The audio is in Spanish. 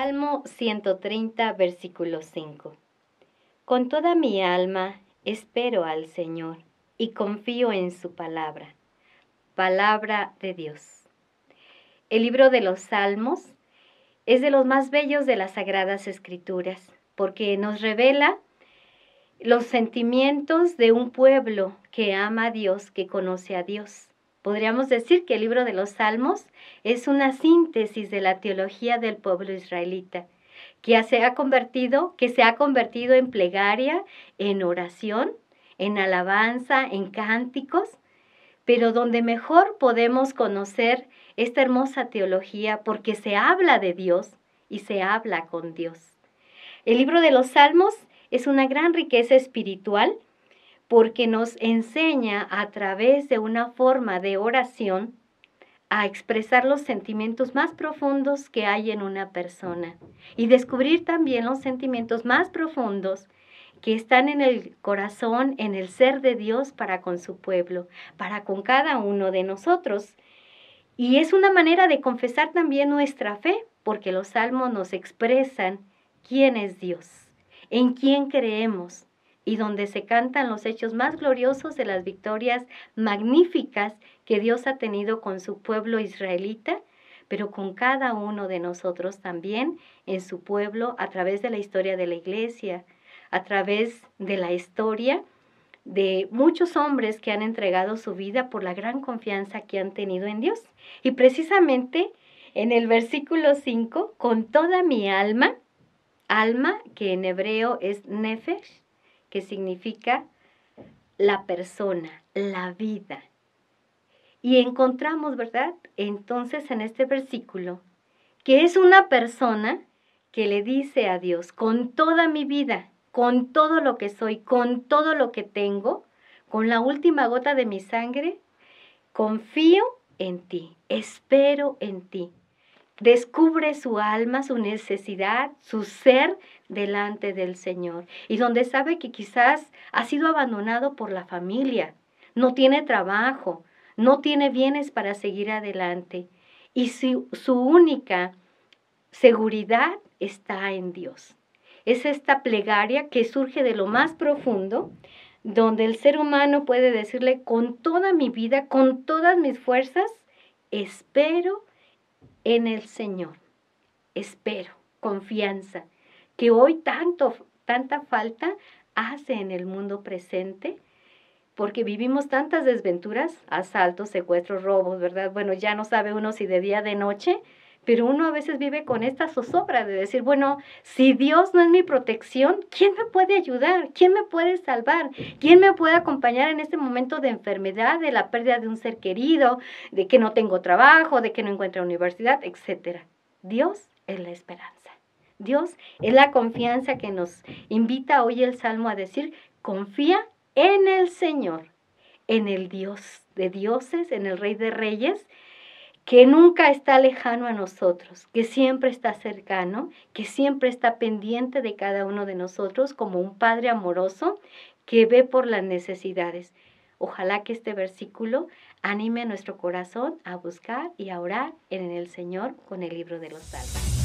Salmo 130, versículo 5. Con toda mi alma espero al Señor y confío en su palabra. Palabra de Dios. El libro de los Salmos es de los más bellos de las Sagradas Escrituras, porque nos revela los sentimientos de un pueblo que ama a Dios, que conoce a Dios. Podríamos decir que el libro de los Salmos es una síntesis de la teología del pueblo israelita, que se ha convertido, que se ha convertido en plegaria, en oración, en alabanza, en cánticos, pero donde mejor podemos conocer esta hermosa teología porque se habla de Dios y se habla con Dios. El libro de los Salmos es una gran riqueza espiritual porque nos enseña a través de una forma de oración a expresar los sentimientos más profundos que hay en una persona y descubrir también los sentimientos más profundos que están en el corazón, en el ser de Dios para con su pueblo, para con cada uno de nosotros. Y es una manera de confesar también nuestra fe, porque los salmos nos expresan quién es Dios, en quién creemos, y donde se cantan los hechos más gloriosos de las victorias magníficas que Dios ha tenido con su pueblo israelita, pero con cada uno de nosotros también en su pueblo a través de la historia de la iglesia, a través de la historia de muchos hombres que han entregado su vida por la gran confianza que han tenido en Dios. Y precisamente en el versículo 5, con toda mi alma, alma que en hebreo es nefesh, que significa la persona, la vida. Y encontramos, ¿verdad? Entonces en este versículo, que es una persona que le dice a Dios, con toda mi vida, con todo lo que soy, con todo lo que tengo, con la última gota de mi sangre, confío en ti, espero en ti descubre su alma, su necesidad, su ser delante del Señor. Y donde sabe que quizás ha sido abandonado por la familia, no tiene trabajo, no tiene bienes para seguir adelante. Y su, su única seguridad está en Dios. Es esta plegaria que surge de lo más profundo, donde el ser humano puede decirle con toda mi vida, con todas mis fuerzas, espero en el Señor. Espero, confianza, que hoy tanto, tanta falta hace en el mundo presente, porque vivimos tantas desventuras, asaltos, secuestros, robos, ¿verdad? Bueno, ya no sabe uno si de día, de noche, pero uno a veces vive con esta zozobra de decir, bueno, si Dios no es mi protección, ¿quién me puede ayudar? ¿Quién me puede salvar? ¿Quién me puede acompañar en este momento de enfermedad, de la pérdida de un ser querido, de que no tengo trabajo, de que no encuentro universidad, etcétera? Dios es la esperanza. Dios es la confianza que nos invita hoy el Salmo a decir, confía en el Señor, en el Dios de dioses, en el Rey de Reyes, que nunca está lejano a nosotros, que siempre está cercano, que siempre está pendiente de cada uno de nosotros como un Padre amoroso que ve por las necesidades. Ojalá que este versículo anime a nuestro corazón a buscar y a orar en el Señor con el libro de los salmos.